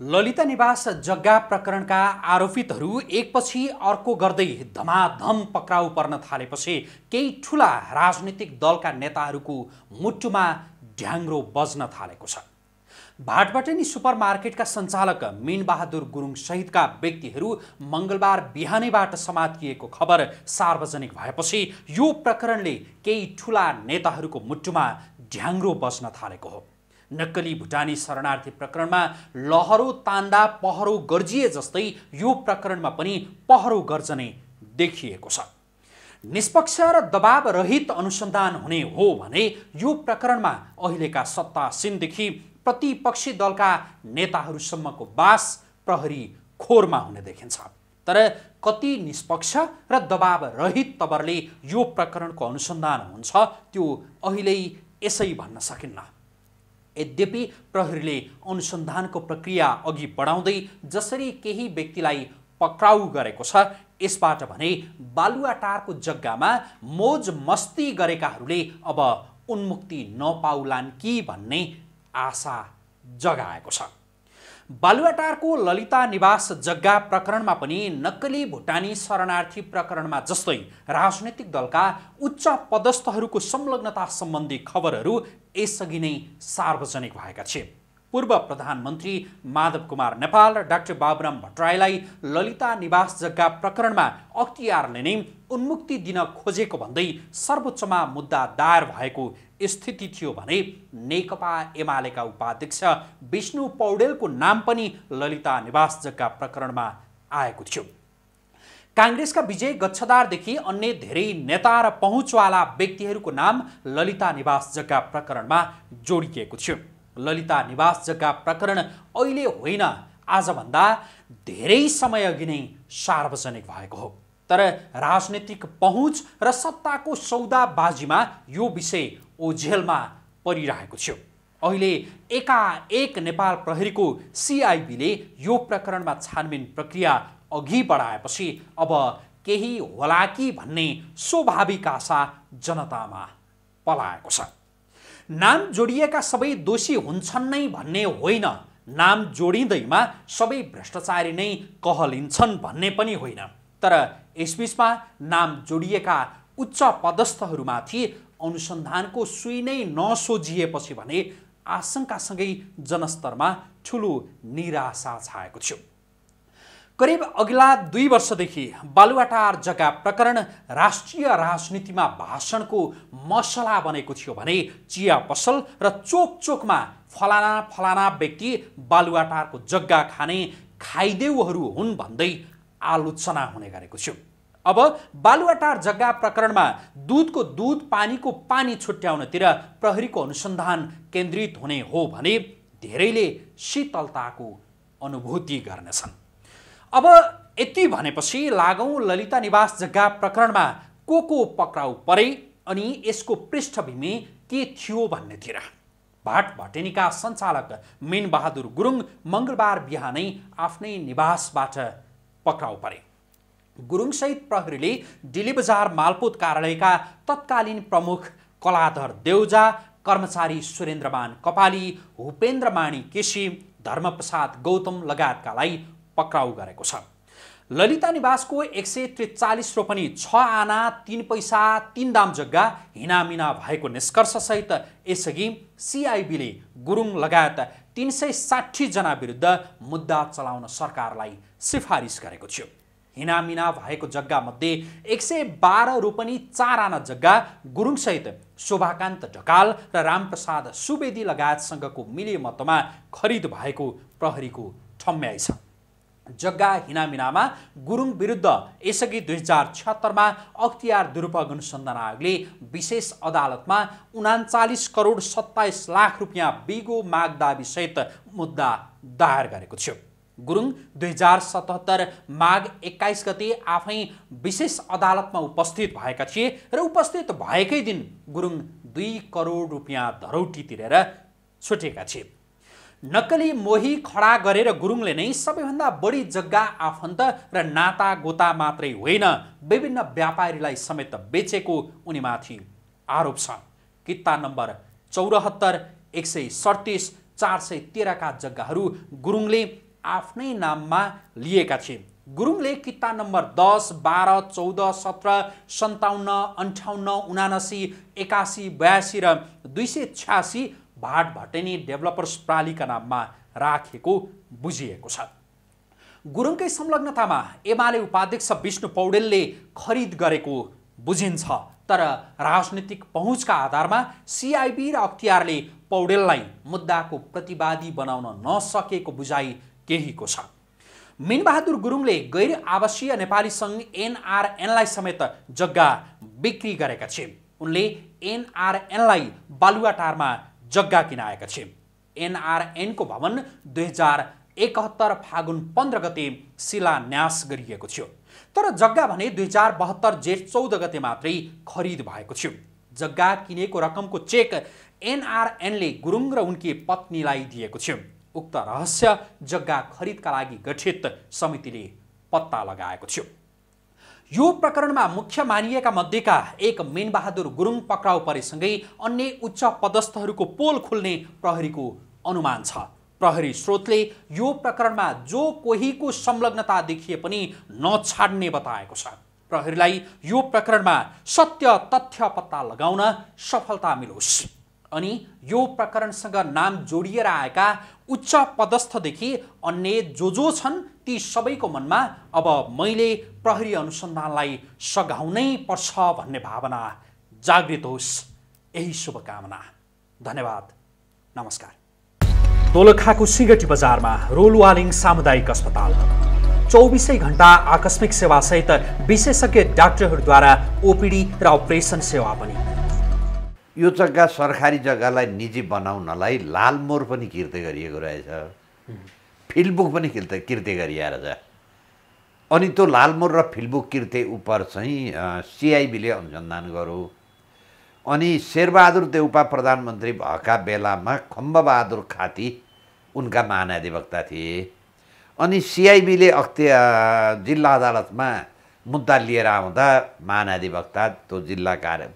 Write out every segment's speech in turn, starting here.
ललिता निवास जग्गा प्रकरणका आरोपितहरू एकपछि अर्को गर्दै धमाधम पक्राउ पर्न थालेपछि केही ठुला राजनीतिक दलका नेताहरूको मुटुमा ढ्याङ्ग्रो बज्न थालेको छ भाटबटेनी सुपर मार्केटका सञ्चालक मिनबहादुर गुरुङ सहितका व्यक्तिहरू मङ्गलबार बिहानैबाट समातिएको खबर सार्वजनिक भएपछि यो प्रकरणले केही ठुला नेताहरूको मुटुमा ढ्याङ्ग्रो बज्न थालेको हो नक्कली भुटानी शरणार्थी प्रकरणमा लहरो तान्दा पहरो गर्जिए जस्तै यो प्रकरणमा पनि पहरो गर्जने देखिएको छ निष्पक्ष र दबाव रहित अनुसन्धान हुने हो भने यो प्रकरणमा अहिलेका सत्तासीनदेखि प्रतिपक्षी दलका नेताहरूसम्मको बास प्रहरी खोरमा हुने देखिन्छ तर कति निष्पक्ष र दबाव रहित तवरले यो प्रकरणको अनुसन्धान हुन्छ त्यो अहिले यसै भन्न सकिन्न यद्यपि प्रहरीले अनुसन्धानको प्रक्रिया अघि बढाउँदै जसरी केही व्यक्तिलाई पक्राउ गरेको छ यसबाट भने बालुवाटारको जग्गामा मोज मस्ती गरेकाहरूले अब उन्मुक्ति नपाउलान् कि भन्ने आशा जगाएको छ बालुवाटारको ललिता निवास जग्गा प्रकरणमा पनि नक्कली भुटानी शरणार्थी प्रकरणमा जस्तै राजनैतिक दलका उच्च पदस्थहरूको संलग्नता सम्बन्धी खबरहरू यसअघि नै सार्वजनिक भएका थिए पूर्व प्रधानमन्त्री माधव कुमार नेपाल र डाक्टर बाबुराम भट्टराईलाई ललिता निवास जग्गा प्रकरणमा अख्तियारले नै उन्मुक्ति दिन खोजेको भन्दै सर्वोच्चमा मुद्दा दायर भएको स्थिति थियो भने नेकपा एमालेका उपाध्यक्ष विष्णु पौडेलको नाम पनि ललिता निवास जग्गा प्रकरणमा आएको थियो काङ्ग्रेसका विजय गच्छदारदेखि अन्य धेरै नेता र पहुँचवाला व्यक्तिहरूको नाम ललिता निवास जग्गा प्रकरणमा जोडिएको थियो ललिता निवास जग्गा प्रकरण अहिले होइन आजभन्दा धेरै समय अघि नै सार्वजनिक भएको हो तर राजनीतिक पहुँच र सत्ताको सौदाबाजीमा यो विषय ओझेलमा परिरहेको थियो अहिले एकाएक नेपाल प्रहरीको सिआइबीले यो प्रकरणमा छानबिन प्रक्रिया अघि बढाएपछि अब केही होला कि भन्ने स्वाभाविक आशा जनतामा पलाएको छ नाम जोडिएका सबै दोषी हुन्छन् नै भन्ने होइन नाम जोडिँदैमा सबै भ्रष्टाचारी नै कहलिन्छन् भन्ने पनि होइन तर यसबिचमा नाम जोडिएका उच्च पदस्थहरूमाथि अनुसन्धानको सुई नै नसोझिएपछि भने आशङ्कासँगै जनस्तरमा ठुलो निराशा छाएको थियो करिब अघिल्ला दुई वर्षदेखि बालुवाटार जग्गा प्रकरण राष्ट्रिय राजनीतिमा भाषणको मसला बनेको थियो भने चिया पसल र चोक चोकमा फलाना फलाना व्यक्ति बालुवाटारको जग्गा खाने खाइदेउहरू हुन् भन्दै आलोचना हुने गरेको थियो अब बालुवाटार जग्गा प्रकरणमा दुधको दुध पानीको पानी छुट्याउनतिर प्रहरीको अनुसन्धान केन्द्रित हुने हो भने धेरैले शीतलताको अनुभूति गर्नेछन् अब यति भनेपछि लागौँ ललिता निवास जग्गा प्रकरणमा को को पक्राउ परे अनि यसको पृष्ठभूमि के थियो भन्नेतिर भाट भटेनीका सञ्चालक मिनबहादुर गुरुङ मङ्गलबार बिहानै आफ्नै निवासबाट पक्राउ परे गुरुङसहित प्रहरीले डिली बजार मालपोत कार्यालयका तत्कालीन प्रमुख कलाधर देउजा कर्मचारी सुरेन्द्रमान कपाली उपेन्द्रमाणी केसी धर्मप्रसाद गौतम लगायतकालाई पक्राउ गरेको छ ललिता निवासको एक सय त्रिचालिस रोपनी छ आना तिन पैसा तिन दाम जग्गा हिनामिना भएको निष्कर्षसहित यसअघि सिआइबीले गुरुङ लगायत तिन सय साठीजना विरुद्ध मुद्दा चलाउन सरकारलाई सिफारिस गरेको थियो हिनामिना भएको जग्गामध्ये एक सय बाह्र रोपनी चार आना जग्गा गुरुङसहित शोभाकान्त ढकाल र रामप्रसाद सुवेदी लगायतसँगको मिलेमतमा खरिद भएको प्रहरीको ठम्म्याइ छ जग्गा हिनामिनामा गुरुङ विरुद्ध यसअघि दुई हजार छत्तरमा अख्तियार दुरुपयोग अनुसन्धान आयोगले विशेष अदालतमा उनाचालिस करोड सत्ताइस लाख रुपियाँ बिगो माग सहित मुद्दा दायर गरेको थियो गुरुङ दुई हजार सतहत्तर माघ एक्काइस गते आफै विशेष अदालतमा उपस्थित भएका थिए र उपस्थित भएकै दिन गुरुङ दुई करोड रुपियाँ धरौटी तिरेर छुटेका थिए नक्कली मोही खडा गरेर गुरुङले नै सबैभन्दा बढी जग्गा आफन्त र नाता गोता मात्रै होइन विभिन्न व्यापारीलाई समेत बेचेको उनीमाथि आरोप छ किता नम्बर चौरात्तर एक सय सडतिस चार सय तेह्रका जग्गाहरू गुरुङले आफ्नै नाममा लिएका थिए गुरुङले किता नम्बर दस बाह्र चौध सत्र सन्ताउन्न अन्ठाउन्न उनासी एकासी बयासी र दुई सय छ्यासी भाट भटेनी डेभलपर्स प्रालीका नाममा राखेको बुझिएको छ गुरुङकै संलग्नतामा एमाले उपाध्यक्ष विष्णु पौडेलले खरिद गरेको बुझिन्छ तर राजनीतिक पहुँचका आधारमा सिआइबी र अख्तियारले पौडेललाई मुद्दाको प्रतिवादी बनाउन नसकेको बुझाइ केहीको छ मिनबहादुर गुरुङले गैर आवासीय नेपाली सङ्घ एनआरएनलाई समेत जग्गा बिक्री गरेका छिन् उनले एनआरएनलाई बालुवाटारमा जग्गा किनाएका छिन् एनआरएनको भवन दुई हजार एकहत्तर फागुन पन्ध्र गते शिलान्यास गरिएको थियो तर जग्गा भने दुई हजार बहत्तर जेठ चौध गते मात्रै खरिद भएको थियो जग्गा किनेको रकमको चेक एनआरएनले गुरुङ र उनकी पत्नीलाई दिएको थियो उक्त रहस्य जग्गा खरिदका लागि गठित समितिले पत्ता लगाएको थियो यो प्रकरणमा मुख्य मानिएका मध्येका एक मेनबहादुर गुरुङ पक्राउ परेसँगै अन्य उच्च पदस्थहरूको पोल खुल्ने प्रहरीको अनुमान छ प्रहरी स्रोतले यो प्रकरणमा जो कोहीको संलग्नता देखिए पनि नछाड्ने बताएको छ प्रहरीलाई यो प्रकरणमा सत्य तथ्य पत्ता लगाउन सफलता मिलोस् अनि यो प्रकरणसँग नाम जोडिएर आएका उच्च पदस्थदेखि अन्य जो जो छन् ती सबैको मनमा अब मैले प्रहरी अनुसन्धानलाई सघाउनै पर्छ भन्ने भावना जागृत होस् यही शुभकामना धन्यवाद नमस्कार दोलखाको सिगटी बजारमा रोलवालिङ सामुदायिक अस्पताल चौबिसै घन्टा आकस्मिक सेवासहित विशेषज्ञ डाक्टरहरूद्वारा ओपिडी र अपरेसन सेवा पनि यो जग्गा सरकारी जग्गालाई निजी बनाउनलाई लालमोर पनि किर्ते गरिएको रहेछ फिल्डबुक पनि किर्ते किर्ते रहेछ अनि त्यो लालमोर र फिलबुक किर्ते उपर चाहिँ सिआइबीले अनुसन्धान गरौँ अनि शेरबहादुर देउपा प्रधानमन्त्री भएका बेलामा खम्बबहादुर खाती उनका महानाधिवक्ता थिए अनि सिआइबीले अख्ति जिल्ला अदालतमा मुद्दा लिएर आउँदा महानाधिवक्ता त्यो जिल्ला कार्य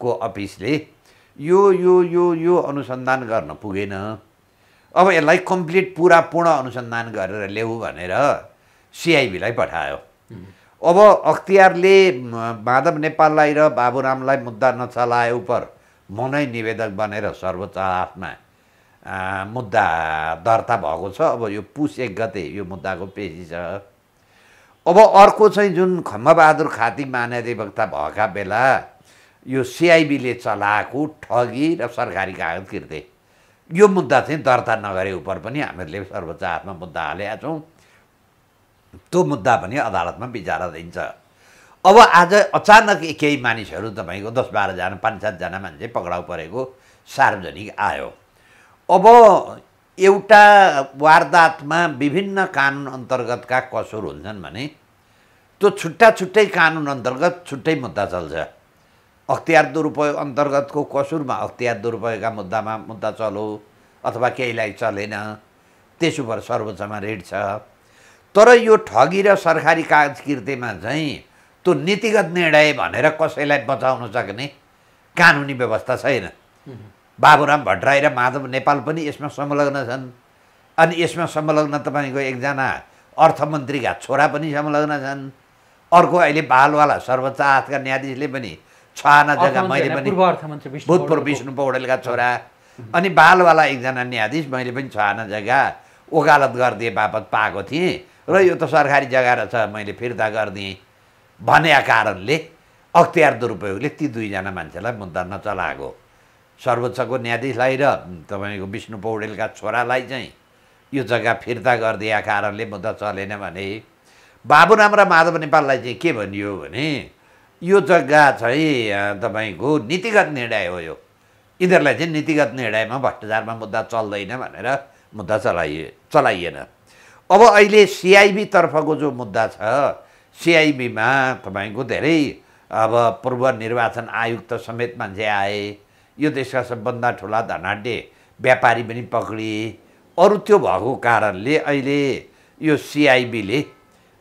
को अफिसले यो यो यो यो अनुसन्धान गर्न पुगेन अब यसलाई कम्प्लिट पुरा पूर्ण अनुसन्धान गरेर ल्याऊ भनेर सिआइबीलाई पठायो अब अख्तियारले माधव नेपाललाई र बाबुरामलाई मुद्दा नचलाए उपर मनै निवेदक बनेर सर्वोच्च अदालतमा मुद्दा दर्ता भएको छ अब यो पुस एक गते यो मुद्दाको पेसी छ अब अर्को चाहिँ जुन खम्बबहादुर खाती महाधिवक्ता भएका बेला यो सिआइबीले चलाएको ठगी र सरकारी कागज किर्ते यो मुद्दा चाहिँ दर्ता नगरे उप पनि हामीहरूले सर्वोच्च हातमा मुद्दा हालेका छौँ त्यो मुद्दा पनि अदालतमा विचाराधीन छ अब आज अचानक केही मानिसहरू तपाईँको दस बाह्रजना पाँच सातजना मान्छे पक्राउ परेको सार्वजनिक आयो अब एउटा वारदातमा विभिन्न कानुन अन्तर्गतका कसुर हुन्छन् भने त्यो छुट्टा छुट्टै कानुन अन्तर्गत छुट्टै मुद्दा चल्छ अख्तियार दुरुपयोग अन्तर्गतको कसुरमा अख्तियार दुरुपयोगका मुद्दामा मुद्दा चलो अथवा केहीलाई चलेन भएर सर्वोच्चमा रेट छ तर यो ठगी र सरकारी कागज चाहिँ त्यो नीतिगत निर्णय भनेर कसैलाई बचाउन सक्ने कानुनी व्यवस्था छैन बाबुराम भट्टराई र माधव नेपाल पनि यसमा संलग्न छन् अनि यसमा संलग्न तपाईँको एकजना अर्थमन्त्रीका छोरा पनि संलग्न छन् अर्को अहिले बालवाला सर्वोच्च आजका न्यायाधीशले पनि छ जग्गा मैले पनि भूतपूर्व विष्णु पौडेलका छोरा अनि बालवाला एकजना न्यायाधीश मैले पनि छ जग्गा ओगालत गरिदिए बापत पाएको थिएँ र यो त सरकारी जग्गा रहेछ मैले फिर्ता गरिदिएँ भनेका कारणले अख्तियार दुरुपयोगले ती दुईजना मान्छेलाई मुद्दा नचलाएको सर्वोच्चको न्यायाधीशलाई र तपाईँको विष्णु पौडेलका छोरालाई चाहिँ यो जग्गा फिर्ता गरिदिएका कारणले मुद्दा चलेन भने बाबुराम र माधव नेपाललाई चाहिँ के भनियो भने यो जग्गा चाहिँ तपाईँको नीतिगत निर्णय हो यो यिनीहरूलाई चाहिँ नीतिगत निर्णयमा भ्रष्टाचारमा मुद्दा चल्दैन भनेर मुद्दा चलाइए चलाइएन अब अहिले सिआइबीतर्फको जो मुद्दा छ सिआइबीमा तपाईँको धेरै अब पूर्व निर्वाचन आयुक्त समेत मान्छे आए यो देशका सबभन्दा ठुला धनाड्य व्यापारी पनि पक्रिए अरू त्यो भएको कारणले अहिले यो सिआइबीले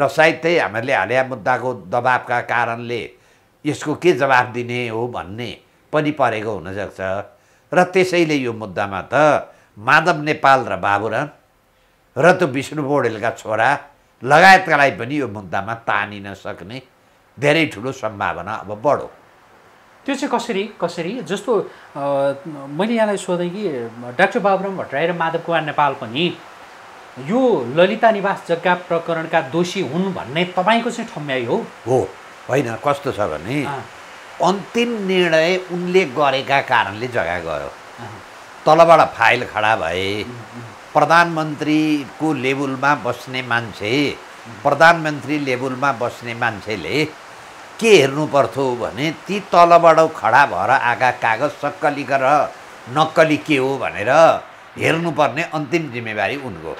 र सायद त्यही हामीहरूले हाले मुद्दाको दबावका कारणले यसको के जवाब दिने हो भन्ने पनि परेको हुनसक्छ र त्यसैले यो मुद्दामा त माधव नेपाल र बाबुराम र त्यो विष्णु पौडेलका छोरा लगायतका पनि यो मुद्दामा तानिन सक्ने धेरै ठुलो सम्भावना अब बढो त्यो चाहिँ कसरी कसरी जस्तो मैले यहाँलाई सोधेँ कि डाक्टर बाबुराम भट्टराई र माधव कुमार नेपाल पनि यो ललिता निवास जग्गा प्रकरणका दोषी हुन् भन्ने तपाईँको चाहिँ ठम्याइ हो हो होइन कस्तो छ भने अन्तिम निर्णय उनले गरेका कारणले जग्गा गयो तलबाट फाइल खडा भए प्रधानमन्त्रीको लेभलमा बस्ने मान्छे प्रधानमन्त्री लेभलमा बस्ने मान्छेले के हेर्नु पर्थ्यो भने ती तलबाट खडा भएर आएका कागज सक्कली गर नक्कली के हो भनेर हेर्नुपर्ने अन्तिम जिम्मेवारी उनको